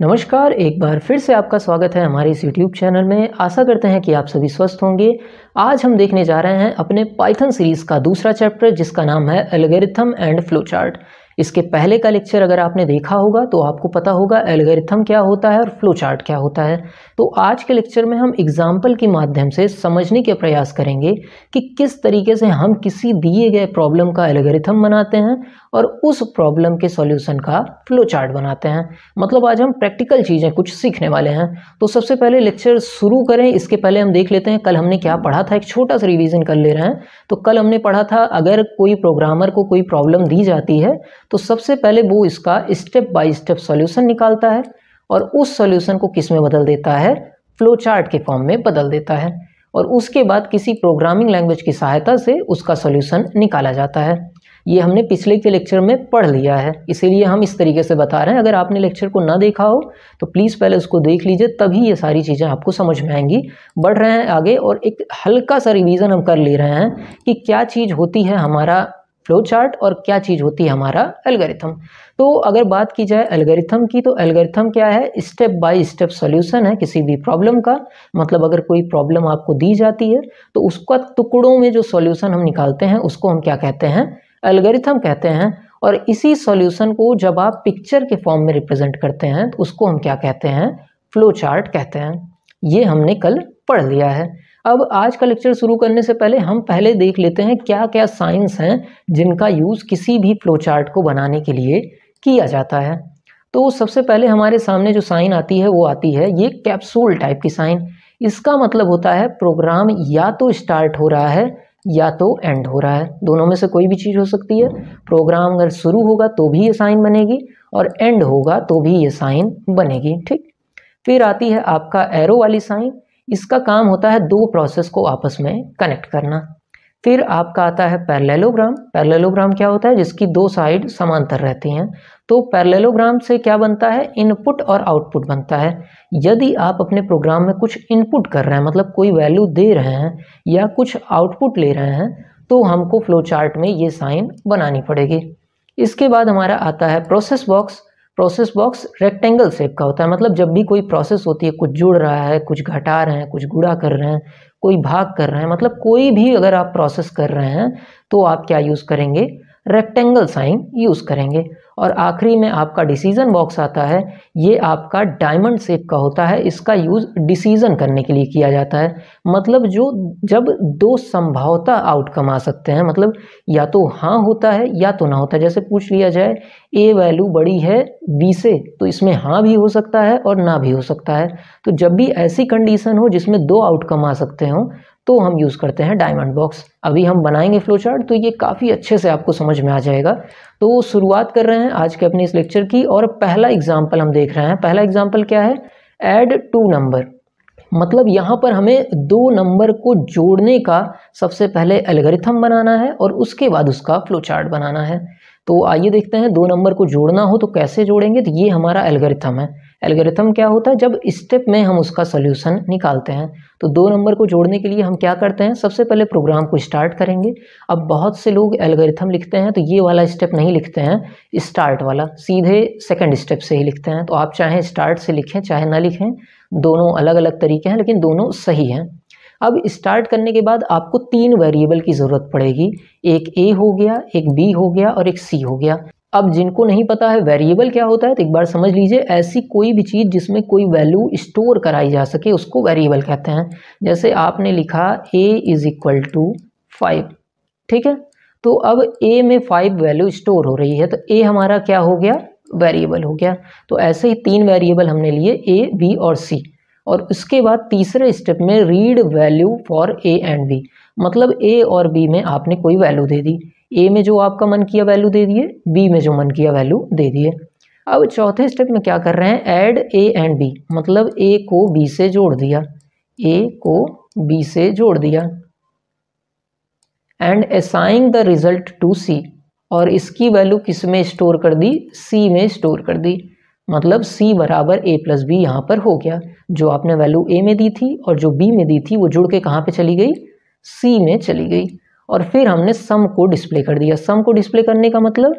नमस्कार एक बार फिर से आपका स्वागत है हमारे इस यूट्यूब चैनल में आशा करते हैं कि आप सभी स्वस्थ होंगे आज हम देखने जा रहे हैं अपने पाइथन सीरीज़ का दूसरा चैप्टर जिसका नाम है एल्गोरिथम एंड फ्लोचार्ट इसके पहले का लेक्चर अगर आपने देखा होगा तो आपको पता होगा एल्गोरिथम क्या होता है और फ्लोचार्ट क्या होता है तो आज के लेक्चर में हम एग्जाम्पल के माध्यम से समझने के प्रयास करेंगे कि किस तरीके से हम किसी दिए गए प्रॉब्लम का एल्गोरिथम बनाते हैं और उस प्रॉब्लम के सॉल्यूशन का फ्लो चार्ट बनाते हैं मतलब आज हम प्रैक्टिकल चीज़ें कुछ सीखने वाले हैं तो सबसे पहले लेक्चर शुरू करें इसके पहले हम देख लेते हैं कल हमने क्या पढ़ा था एक छोटा सा रिवीजन कर ले रहे हैं तो कल हमने पढ़ा था अगर कोई प्रोग्रामर को कोई प्रॉब्लम दी जाती है तो सबसे पहले वो इसका स्टेप बाई स्टेप सॉल्यूशन निकालता है और उस सॉल्यूशन को किस में बदल देता है फ्लो चार्ट के फॉर्म में बदल देता है और उसके बाद किसी प्रोग्रामिंग लैंग्वेज की सहायता से उसका सॉल्यूशन निकाला जाता है ये हमने पिछले के लेक्चर में पढ़ लिया है इसीलिए हम इस तरीके से बता रहे हैं अगर आपने लेक्चर को ना देखा हो तो प्लीज़ पहले उसको देख लीजिए तभी ये सारी चीज़ें आपको समझ में आएंगी बढ़ रहे हैं आगे और एक हल्का सा रिविजन हम कर ले रहे हैं कि क्या चीज़ होती है हमारा फ्लो चार्ट और क्या चीज़ होती है हमारा एल्गोरिथम तो अगर बात की जाए एल्गोरिथम की तो एल्गोरिथम क्या है स्टेप बाय स्टेप सॉल्यूशन है किसी भी प्रॉब्लम का मतलब अगर कोई प्रॉब्लम आपको दी जाती है तो उसका टुकड़ों में जो सॉल्यूशन हम निकालते हैं उसको हम क्या कहते हैं एल्गोरिथम कहते हैं और इसी सॉल्यूशन को जब आप पिक्चर के फॉर्म में रिप्रेजेंट करते हैं तो उसको हम क्या कहते हैं फ्लो चार्ट कहते हैं ये हमने कल पढ़ लिया है अब आज का लेक्चर शुरू करने से पहले हम पहले देख लेते हैं क्या क्या साइंस हैं जिनका यूज़ किसी भी फ्लो चार्ट को बनाने के लिए किया जाता है तो सबसे पहले हमारे सामने जो साइन आती है वो आती है ये कैप्सूल टाइप की साइन इसका मतलब होता है प्रोग्राम या तो स्टार्ट हो रहा है या तो एंड हो रहा है दोनों में से कोई भी चीज़ हो सकती है प्रोग्राम अगर शुरू होगा तो भी ये साइन बनेगी और एंड होगा तो भी ये साइन बनेगी ठीक फिर आती है आपका एरो वाली साइन इसका काम होता है दो प्रोसेस को आपस में कनेक्ट करना फिर आपका आता है पैरलेलोग्राम पैरलेलोग्राम क्या होता है जिसकी दो साइड समांतर रहती हैं तो पैरलेलोग्राम से क्या बनता है इनपुट और आउटपुट बनता है यदि आप अपने प्रोग्राम में कुछ इनपुट कर रहे हैं मतलब कोई वैल्यू दे रहे हैं या कुछ आउटपुट ले रहे हैं तो हमको फ्लो चार्ट में ये साइन बनानी पड़ेगी इसके बाद हमारा आता है process box process box rectangle shape का होता है मतलब जब भी कोई प्रोसेस होती है कुछ जुड़ रहा है कुछ घटा रहे हैं कुछ गुड़ा कर रहे हैं कोई भाग कर रहे हैं मतलब कोई भी अगर आप प्रोसेस कर रहे हैं तो आप क्या यूज़ करेंगे रेक्टेंगल साइन यूज़ करेंगे और आखिरी में आपका डिसीजन बॉक्स आता है ये आपका डायमंड शेप का होता है इसका यूज़ डिसीजन करने के लिए किया जाता है मतलब जो जब दो संभावता आउटकम आ सकते हैं मतलब या तो हाँ होता है या तो ना होता है जैसे पूछ लिया जाए ए वैल्यू बड़ी है बी से तो इसमें हाँ भी हो सकता है और ना भी हो सकता है तो जब भी ऐसी कंडीशन हो जिसमें दो आउटकम आ सकते हों तो हम यूज़ करते हैं डायमंड बॉक्स अभी हम बनाएंगे फ्लो चार्ट तो ये काफ़ी अच्छे से आपको समझ में आ जाएगा तो शुरुआत कर रहे हैं आज के अपने इस लेक्चर की और पहला एग्जाम्पल हम देख रहे हैं पहला एग्जाम्पल क्या है एड टू नंबर मतलब यहाँ पर हमें दो नंबर को जोड़ने का सबसे पहले एल्गरिथम बनाना है और उसके बाद उसका फ्लो चार्ट बनाना है तो आइए देखते हैं दो नंबर को जोड़ना हो तो कैसे जोड़ेंगे तो ये हमारा एल्गोरिथम है एल्गोरिथम क्या होता है जब स्टेप में हम उसका सोल्यूशन निकालते हैं तो दो नंबर को जोड़ने के लिए हम क्या करते हैं सबसे पहले प्रोग्राम को स्टार्ट करेंगे अब बहुत से लोग एल्गोरिथम लिखते हैं तो ये वाला स्टेप नहीं लिखते हैं स्टार्ट वाला सीधे सेकेंड स्टेप से ही लिखते हैं तो आप चाहें स्टार्ट से लिखें चाहे ना लिखें दोनों अलग अलग तरीके हैं लेकिन दोनों सही हैं अब स्टार्ट करने के बाद आपको तीन वेरिएबल की ज़रूरत पड़ेगी एक ए हो गया एक बी हो गया और एक सी हो गया अब जिनको नहीं पता है वेरिएबल क्या होता है तो एक बार समझ लीजिए ऐसी कोई भी चीज़ जिसमें कोई वैल्यू स्टोर कराई जा सके उसको वेरिएबल कहते हैं जैसे आपने लिखा A is equal to five ठीक है तो अब ए में फाइव वैल्यू स्टोर हो रही है तो ए हमारा क्या हो गया वेरिएबल हो गया तो ऐसे ही तीन वेरिएबल हमने लिए ए बी और सी और उसके बाद तीसरे स्टेप में read value for A and B मतलब ए और बी में आपने कोई वैल्यू दे दी ए में जो आपका मन किया वैल्यू दे दिए बी में जो मन किया वैल्यू दे दिए अब चौथे स्टेप में क्या कर रहे हैं ऐड ए एंड बी मतलब ए को बी से जोड़ दिया ए को बी से जोड़ दिया एंड असाइंग द रिजल्ट टू सी और इसकी वैल्यू किस में स्टोर कर दी सी में स्टोर कर दी मतलब सी बराबर ए प्लस बी यहाँ पर हो गया जो आपने वैल्यू ए में दी थी और जो बी में दी थी वो जुड़ के कहाँ पे चली गई सी में चली गई और फिर हमने सम को डिस्प्ले कर दिया सम को डिस्प्ले करने का मतलब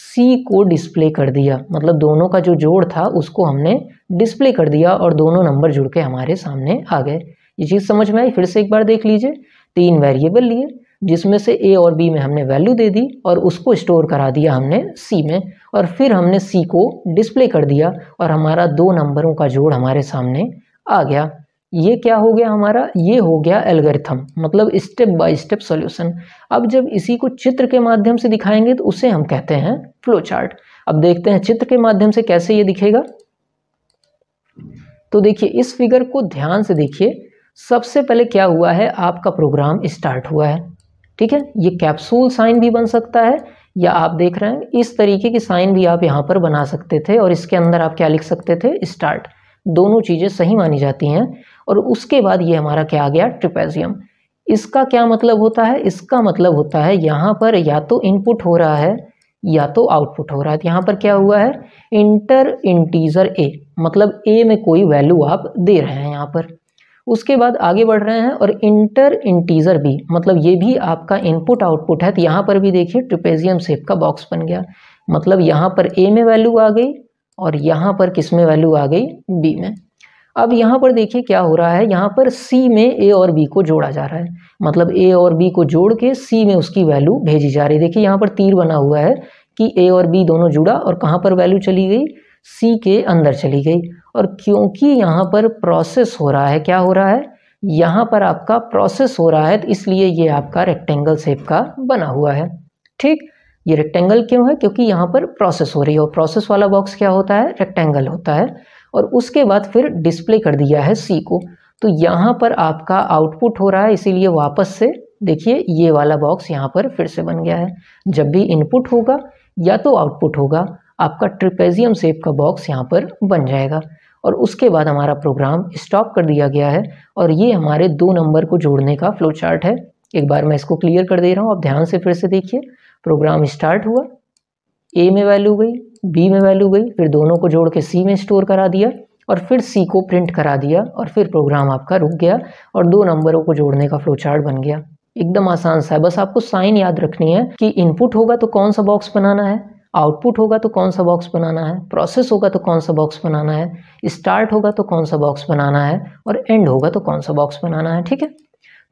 सी को डिस्प्ले कर दिया मतलब दोनों का जो जोड़ था उसको हमने डिस्प्ले कर दिया और दोनों नंबर जुड़ के हमारे सामने आ गए ये चीज़ समझ में आई फिर से एक बार देख लीजिए तीन वेरिएबल लिए जिसमें से ए और बी में हमने वैल्यू दे दी और उसको स्टोर करा दिया हमने सी में और फिर हमने सी को डिस्प्ले कर दिया और हमारा दो नंबरों का जोड़ हमारे सामने आ गया ये क्या हो गया हमारा ये हो गया एल्गोरिथम मतलब स्टेप बाय स्टेप सॉल्यूशन अब जब इसी को चित्र के माध्यम से दिखाएंगे तो उसे हम कहते हैं फ्लो चार्ट अब देखते हैं चित्र के माध्यम से कैसे ये दिखेगा तो देखिए इस फिगर को ध्यान से देखिए सबसे पहले क्या हुआ है आपका प्रोग्राम स्टार्ट हुआ है ठीक है ये कैप्सूल साइन भी बन सकता है या आप देख रहे हैं इस तरीके की साइन भी आप यहाँ पर बना सकते थे और इसके अंदर आप क्या लिख सकते थे स्टार्ट दोनों चीज़ें सही मानी जाती हैं और उसके बाद ये हमारा क्या आ गया ट्रिपेजियम इसका क्या मतलब होता है इसका मतलब होता है यहाँ पर या तो इनपुट हो रहा है या तो आउटपुट हो रहा है तो यहाँ पर क्या हुआ है इंटर इंटीजर ए मतलब ए में कोई वैल्यू आप दे रहे हैं यहाँ पर उसके बाद आगे बढ़ रहे हैं और इंटर इंटीजर भी मतलब ये भी आपका इनपुट आउटपुट है तो यहाँ पर भी देखिए ट्रिपेजियम सेप का बॉक्स बन गया मतलब यहाँ पर ए में वैल्यू आ गई और यहाँ पर किस में वैल्यू आ गई बी में अब यहाँ पर देखिए क्या हो रहा है यहाँ पर सी में ए और बी को जोड़ा जा रहा है मतलब ए और बी को जोड़ के सी में उसकी वैल्यू भेजी जा रही है देखिए यहाँ पर तीर बना हुआ है कि ए और बी दोनों जुड़ा और कहाँ पर वैल्यू चली गई सी के अंदर चली गई और क्योंकि यहाँ पर प्रोसेस हो रहा है क्या हो रहा है यहाँ पर आपका प्रोसेस हो रहा है तो इसलिए ये आपका रेक्टेंगल शेप का बना हुआ है ठीक ये रेक्टेंगल क्यों है क्योंकि यहाँ पर प्रोसेस हो रही है और प्रोसेस वाला बॉक्स क्या होता है रेक्टेंगल होता है और उसके बाद फिर डिस्प्ले कर दिया है सी को तो यहाँ पर आपका आउटपुट हो रहा है इसीलिए वापस से देखिए ये वाला बॉक्स यहाँ पर फिर से बन गया है जब भी इनपुट होगा या तो आउटपुट होगा आपका ट्रिपेजियम सेप का बॉक्स यहाँ पर बन जाएगा और उसके बाद हमारा प्रोग्राम स्टॉप कर दिया गया है और ये हमारे दो नंबर को जोड़ने का फ्लो चार्ट है एक बार मैं इसको क्लियर कर दे रहा हूँ आप ध्यान से फिर से देखिए प्रोग्राम स्टार्ट हुआ ए में वैल्यू गई बी में वैल्यू गई फिर दोनों को जोड़ के सी में स्टोर करा दिया और फिर सी को प्रिंट करा दिया और फिर प्रोग्राम आपका रुक गया और दो नंबरों को जोड़ने का फ्लो चार्ट बन गया एकदम आसान सा है बस आपको साइन याद रखनी है कि इनपुट होगा तो कौन सा बॉक्स बनाना है आउटपुट होगा तो कौन सा बॉक्स बनाना है प्रोसेस होगा तो कौन सा बॉक्स बनाना है स्टार्ट होगा तो कौन सा बॉक्स बनाना है और एंड होगा तो कौन सा बॉक्स बनाना है ठीक है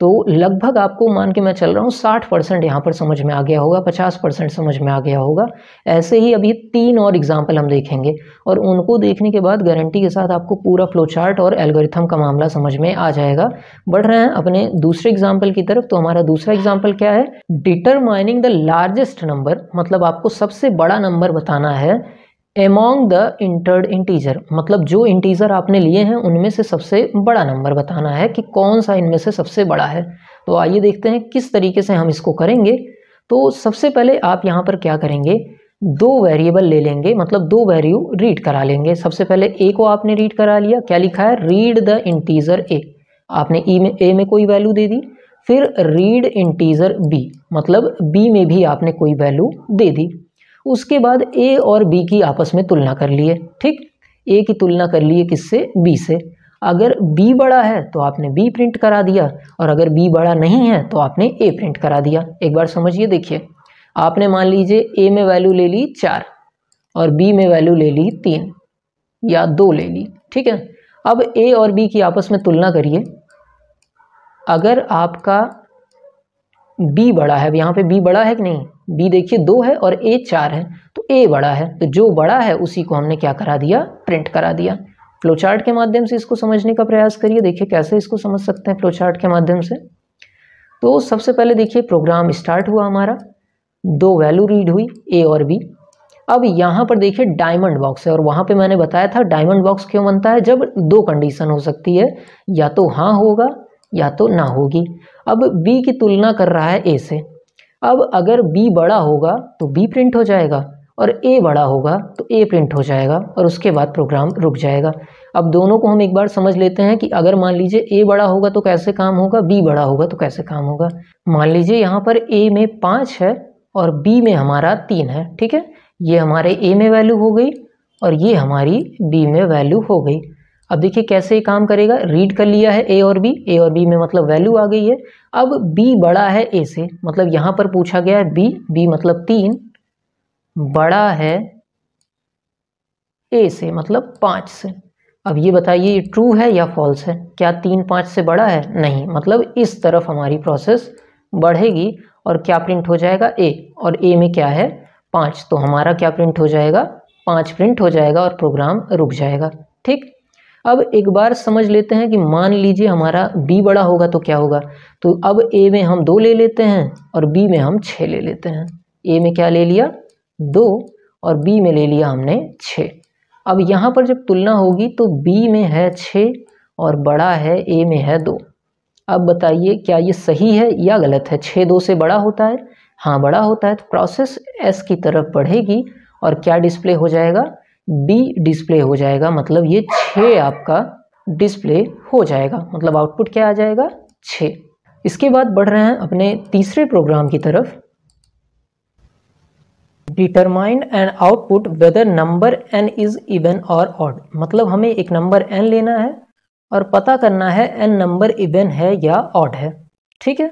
तो लगभग आपको मान के मैं चल रहा हूँ साठ परसेंट यहाँ पर समझ में आ गया होगा पचास परसेंट समझ में आ गया होगा ऐसे ही अभी तीन और एग्जाम्पल हम देखेंगे और उनको देखने के बाद गारंटी के साथ आपको पूरा फ्लो चार्ट और एल्गोरिथम का मामला समझ में आ जाएगा बढ़ रहे हैं अपने दूसरे एग्जाम्पल की तरफ तो हमारा दूसरा एग्जाम्पल क्या है डिटरमाइनिंग द लार्जेस्ट नंबर मतलब आपको सबसे बड़ा नंबर बताना है एमोंग द इंटर्ड इंटीजर मतलब जो इंटीजर आपने लिए हैं उनमें से सबसे बड़ा नंबर बताना है कि कौन सा इनमें से सबसे बड़ा है तो आइए देखते हैं किस तरीके से हम इसको करेंगे तो सबसे पहले आप यहाँ पर क्या करेंगे दो वेरिएबल ले लेंगे मतलब दो वैल्यू रीड करा लेंगे सबसे पहले ए को आपने रीड करा लिया क्या लिखा है रीड द इंटीजर ए आपने ई e में ए में कोई वैल्यू दे दी फिर रीड इंटीजर बी मतलब बी में भी आपने कोई वैल्यू दे दी उसके बाद ए और बी की आपस में तुलना कर लिए ठीक ए की तुलना कर लिए किससे बी से अगर बी बड़ा है तो आपने बी प्रिंट करा दिया और अगर बी बड़ा नहीं है तो आपने ए प्रिंट करा दिया एक बार समझिए देखिए आपने मान लीजिए ए में वैल्यू ले ली चार और बी में वैल्यू ले ली तीन या दो ले ली ठीक है अब ए और बी की आपस में तुलना करिए अगर आपका बी बड़ा है यहाँ पे बी बड़ा है कि नहीं बी देखिए दो है और ए चार है तो ए बड़ा है तो जो बड़ा है उसी को हमने क्या करा दिया प्रिंट करा दिया फ्लोचार्ट के माध्यम से इसको समझने का प्रयास करिए देखिए कैसे इसको समझ सकते हैं फ्लोचार्ट के माध्यम से तो सबसे पहले देखिए प्रोग्राम स्टार्ट हुआ हमारा दो वैल्यू रीड हुई ए और बी अब यहाँ पर देखिए डायमंड बॉक्स है और वहाँ पे मैंने बताया था डायमंड बॉक्स क्यों बनता है जब दो कंडीशन हो सकती है या तो हाँ होगा या तो ना होगी अब बी की तुलना कर रहा है ए से अब अगर बी बड़ा होगा तो बी प्रिंट हो जाएगा और ए बड़ा होगा तो ए प्रिंट हो जाएगा और उसके बाद प्रोग्राम रुक जाएगा अब दोनों को हम एक बार समझ लेते हैं कि अगर मान लीजिए ए बड़ा होगा तो कैसे काम होगा बी बड़ा होगा तो कैसे काम होगा मान लीजिए यहाँ पर ए में पाँच है और बी में हमारा तीन है ठीक है ये हमारे ए में वैल्यू हो गई और ये हमारी बी में वैल्यू हो गई अब देखिए कैसे ये काम करेगा रीड कर लिया है ए और बी ए और बी में मतलब वैल्यू आ गई है अब बी बड़ा है ए से मतलब यहां पर पूछा गया है बी बी मतलब तीन बड़ा है ए से मतलब पांच से अब ये बताइए ये ट्रू है या फॉल्स है क्या तीन पाँच से बड़ा है नहीं मतलब इस तरफ हमारी प्रोसेस बढ़ेगी और क्या प्रिंट हो जाएगा ए और ए में क्या है पांच तो हमारा क्या प्रिंट हो जाएगा पांच प्रिंट हो जाएगा और प्रोग्राम रुक जाएगा ठीक अब एक बार समझ लेते हैं कि मान लीजिए हमारा बी बड़ा होगा तो क्या होगा तो अब ए में हम दो ले लेते हैं और बी में हम छः ले लेते हैं ए में क्या ले लिया दो और बी में ले लिया हमने छः अब यहाँ पर जब तुलना होगी तो बी में है छः और बड़ा है ए में है दो अब बताइए क्या ये सही है या गलत है छः दो से बड़ा होता है हाँ बड़ा होता है तो प्रोसेस एस की तरफ बढ़ेगी और क्या डिस्प्ले हो जाएगा बी डिस्प्ले हो जाएगा मतलब ये छः आपका डिस्प्ले हो जाएगा मतलब आउटपुट क्या आ जाएगा छः इसके बाद बढ़ रहे हैं अपने तीसरे प्रोग्राम की तरफ determined and output whether number N is even और ऑड मतलब हमें एक नंबर एन लेना है और पता करना है एन नंबर इवन है या ऑड है ठीक है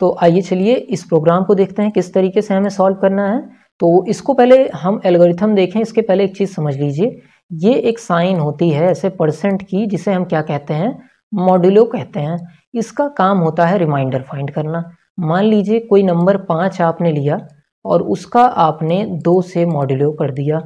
तो आइए चलिए इस प्रोग्राम को देखते हैं किस तरीके से हमें सॉल्व करना है तो इसको पहले हम एल्गोरिथम देखें इसके पहले एक चीज़ समझ लीजिए ये एक साइन होती है ऐसे परसेंट की जिसे हम क्या कहते हैं मॉड्यूलो कहते हैं इसका काम होता है रिमाइंडर फाइंड करना मान लीजिए कोई नंबर पाँच आपने लिया और उसका आपने दो से मॉड्यूलो कर दिया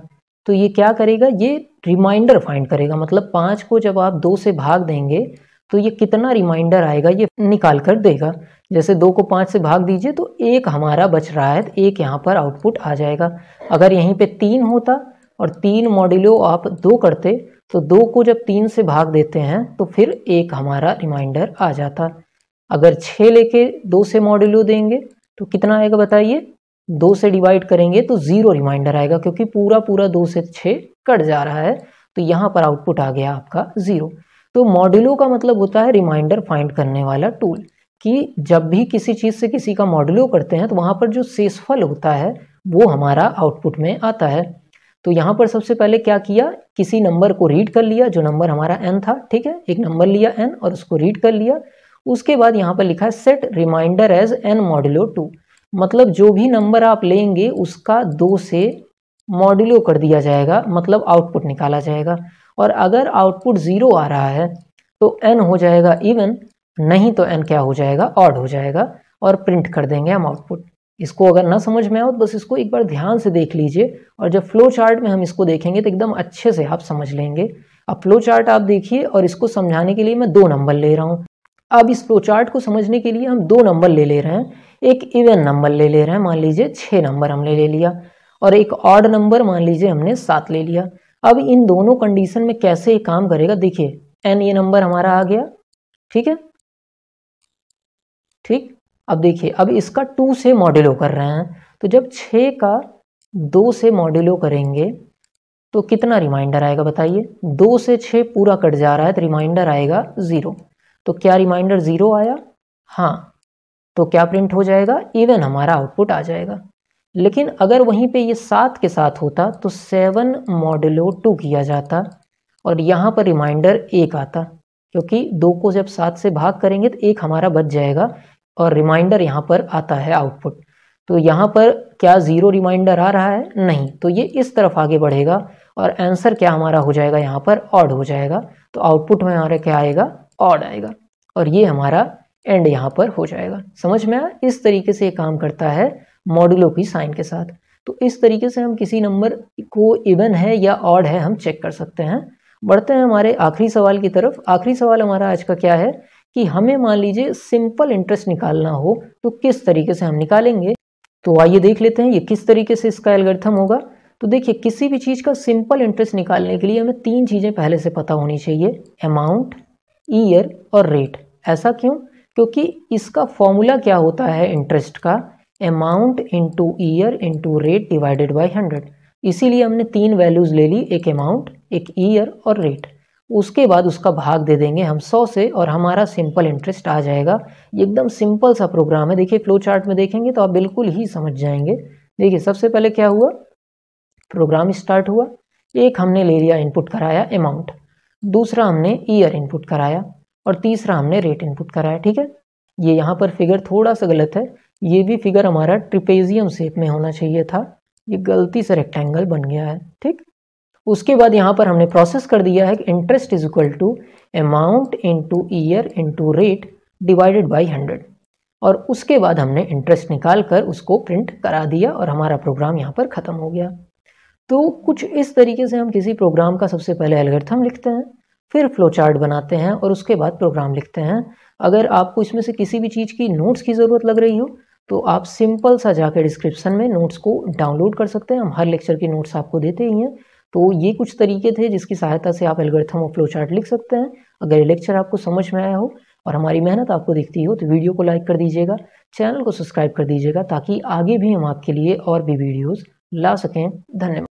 तो ये क्या करेगा ये रिमाइंडर फाइंड करेगा मतलब पाँच को जब आप दो से भाग देंगे तो ये कितना रिमाइंडर आएगा ये निकाल कर देगा जैसे दो को पाँच से भाग दीजिए तो एक हमारा बच रहा है तो एक यहाँ पर आउटपुट आ जाएगा अगर यहीं पे तीन होता और तीन मॉड्यूलो आप दो करते तो दो को जब तीन से भाग देते हैं तो फिर एक हमारा रिमाइंडर आ जाता अगर छः लेके दो से मॉड्यूलो देंगे तो कितना आएगा बताइए दो से डिवाइड करेंगे तो ज़ीरो रिमाइंडर आएगा क्योंकि पूरा पूरा दो से छः कट जा रहा है तो यहाँ पर आउटपुट आ गया आपका ज़ीरो तो मॉड्यूलो का मतलब होता है रिमाइंडर फाइंड करने वाला टूल कि जब भी किसी चीज़ से किसी का मॉडलो करते हैं तो वहाँ पर जो सेसफल होता है वो हमारा आउटपुट में आता है तो यहाँ पर सबसे पहले क्या किया किसी नंबर को रीड कर लिया जो नंबर हमारा एन था ठीक है एक नंबर लिया एन और उसको रीड कर लिया उसके बाद यहाँ पर लिखा है set reminder as N modulo two मतलब जो भी नंबर आप लेंगे उसका दो से मॉडुलो कर दिया जाएगा मतलब आउटपुट निकाला जाएगा और अगर आउटपुट ज़ीरो आ रहा है तो एन हो जाएगा इवन नहीं तो एन क्या हो जाएगा ऑड हो जाएगा और प्रिंट कर देंगे हम आउटपुट इसको अगर ना समझ में आओ तो बस इसको एक बार ध्यान से देख लीजिए और जब फ्लो चार्ट में हम इसको देखेंगे तो एकदम अच्छे से आप समझ लेंगे अब फ्लो चार्ट आप देखिए और इसको समझाने के लिए मैं दो नंबर ले रहा हूँ अब इस फ्लो चार्ट को समझने के लिए हम दो नंबर ले ले रहे हैं एक इवन नंबर ले ले रहे हैं मान लीजिए छः नंबर हमने ले लिया और एक ऑड नंबर मान लीजिए हमने सात ले लिया अब इन दोनों कंडीशन में कैसे ये काम करेगा देखिए एन ये नंबर हमारा आ गया ठीक है ठीक अब देखिए अब इसका टू से मॉड्यूलो कर रहे हैं तो जब छः का दो से मॉड्यूलो करेंगे तो कितना रिमाइंडर आएगा बताइए दो से छः पूरा कट जा रहा है तो रिमाइंडर आएगा ज़ीरो तो क्या रिमाइंडर ज़ीरो आया हाँ तो क्या प्रिंट हो जाएगा इवन हमारा आउटपुट आ जाएगा लेकिन अगर वहीं पे ये सात के साथ होता तो सेवन मॉडलो टू किया जाता और यहाँ पर रिमाइंडर एक आता क्योंकि दो को जब सात से भाग करेंगे तो एक हमारा बच जाएगा और रिमाइंडर यहाँ पर आता है आउटपुट तो यहाँ पर क्या ज़ीरो रिमाइंडर आ रहा है नहीं तो ये इस तरफ आगे बढ़ेगा और आंसर क्या हमारा हो जाएगा यहाँ पर ऑड हो जाएगा तो आउटपुट में हमारा क्या आएगा ऑड आएगा और ये हमारा एंड यहाँ पर हो जाएगा समझ में आया इस तरीके से ये काम करता है मॉडुलो की साइन के साथ तो इस तरीके से हम किसी नंबर को इवन है या ऑड है हम चेक कर सकते हैं बढ़ते हैं हमारे आखिरी सवाल की तरफ आखिरी सवाल हमारा आज का क्या है कि हमें मान लीजिए सिंपल इंटरेस्ट निकालना हो तो किस तरीके से हम निकालेंगे तो आइए देख लेते हैं ये किस तरीके से इसका एलगर्थम होगा तो देखिए किसी भी चीज़ का सिंपल इंटरेस्ट निकालने के लिए हमें तीन चीज़ें पहले से पता होनी चाहिए अमाउंट ईयर और रेट ऐसा क्यों क्योंकि इसका फॉर्मूला क्या होता है इंटरेस्ट का amount into year into rate divided by hundred इसीलिए हमने तीन वैल्यूज़ ले ली एक अमाउंट एक ईयर और रेट उसके बाद उसका भाग दे देंगे हम सौ से और हमारा सिंपल इंटरेस्ट आ जाएगा एकदम सिंपल सा प्रोग्राम है देखिए फ्लो चार्ट में देखेंगे तो आप बिल्कुल ही समझ जाएंगे देखिए सबसे पहले क्या हुआ प्रोग्राम स्टार्ट हुआ एक हमने ले लिया इनपुट कराया अमाउंट दूसरा हमने ईयर इनपुट कराया और तीसरा हमने रेट इनपुट कराया ठीक है ये यहाँ पर फिगर थोड़ा सा गलत है ये भी फिगर हमारा ट्रिपेजियम शेप में होना चाहिए था ये गलती से रेक्टेंगल बन गया है ठीक उसके बाद यहाँ पर हमने प्रोसेस कर दिया है कि interest is equal to amount to year to rate divided by hundred और उसके बाद हमने इंटरेस्ट निकाल कर उसको प्रिंट करा दिया और हमारा प्रोग्राम यहाँ पर ख़त्म हो गया तो कुछ इस तरीके से हम किसी प्रोग्राम का सबसे पहले एल्गर्थम लिखते हैं फिर फ्लो चार्ट बनाते हैं और उसके बाद प्रोग्राम लिखते हैं अगर आपको इसमें से किसी भी चीज़ की नोट्स की ज़रूरत लग रही हो तो आप सिंपल सा जाकर डिस्क्रिप्शन में नोट्स को डाउनलोड कर सकते हैं हम हर लेक्चर की नोट्स आपको देते ही हैं तो ये कुछ तरीके थे जिसकी सहायता से आप एल्गोरिथम और फ्लो चार्ट लिख सकते हैं अगर ये लेक्चर आपको समझ में आया हो और हमारी मेहनत आपको दिखती हो तो वीडियो को लाइक कर दीजिएगा चैनल को सब्सक्राइब कर दीजिएगा ताकि आगे भी हम आपके लिए और भी वीडियोज़ ला सकें धन्यवाद